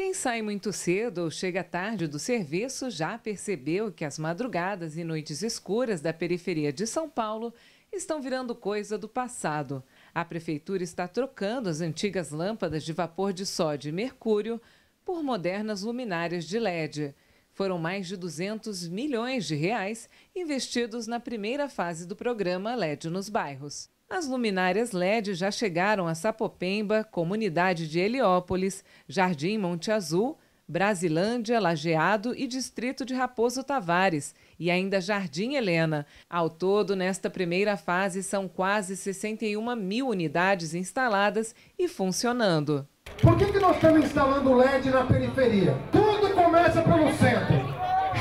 Quem sai muito cedo ou chega tarde do serviço já percebeu que as madrugadas e noites escuras da periferia de São Paulo estão virando coisa do passado. A prefeitura está trocando as antigas lâmpadas de vapor de sódio e mercúrio por modernas luminárias de LED. Foram mais de 200 milhões de reais investidos na primeira fase do programa LED nos bairros. As luminárias LED já chegaram a Sapopemba, comunidade de Heliópolis, Jardim Monte Azul, Brasilândia, Lajeado e distrito de Raposo Tavares, e ainda Jardim Helena. Ao todo, nesta primeira fase, são quase 61 mil unidades instaladas e funcionando. Por que, que nós estamos instalando LED na periferia? Tudo começa pelo centro.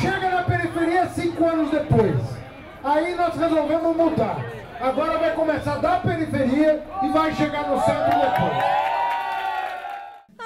Chega na periferia cinco anos depois. Aí nós resolvemos mudar. Agora vai começar da periferia e vai chegar no centro depois.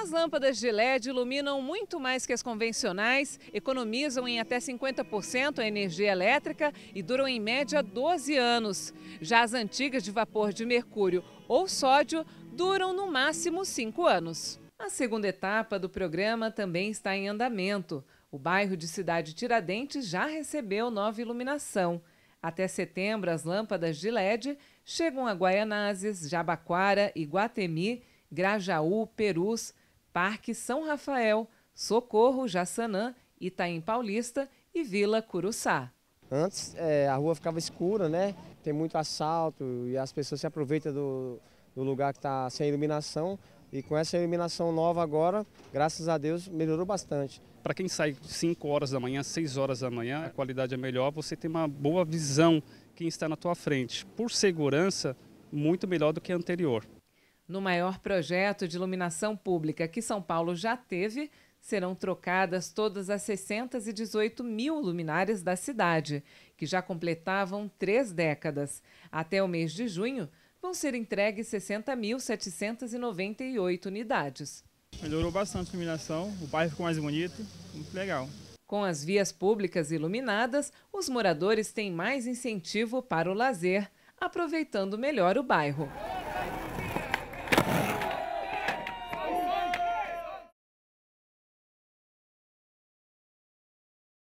As lâmpadas de LED iluminam muito mais que as convencionais, economizam em até 50% a energia elétrica e duram em média 12 anos. Já as antigas de vapor de mercúrio ou sódio duram no máximo 5 anos. A segunda etapa do programa também está em andamento. O bairro de Cidade Tiradentes já recebeu nova iluminação. Até setembro, as lâmpadas de LED chegam a Guaianazes, Jabaquara, Iguatemi, Grajaú, Perus, Parque São Rafael, Socorro, Jaçanã, Itaim Paulista e Vila Curuçá. Antes é, a rua ficava escura, né? Tem muito assalto e as pessoas se aproveitam do, no lugar que está sem iluminação. E com essa iluminação nova agora, graças a Deus, melhorou bastante. Para quem sai 5 horas da manhã, 6 horas da manhã, a qualidade é melhor, você tem uma boa visão quem está na tua frente. Por segurança, muito melhor do que a anterior. No maior projeto de iluminação pública que São Paulo já teve, serão trocadas todas as 618 mil luminárias da cidade, que já completavam três décadas. Até o mês de junho, vão ser entregues 60.798 unidades. Melhorou bastante a iluminação, o bairro ficou mais bonito, muito legal. Com as vias públicas iluminadas, os moradores têm mais incentivo para o lazer, aproveitando melhor o bairro.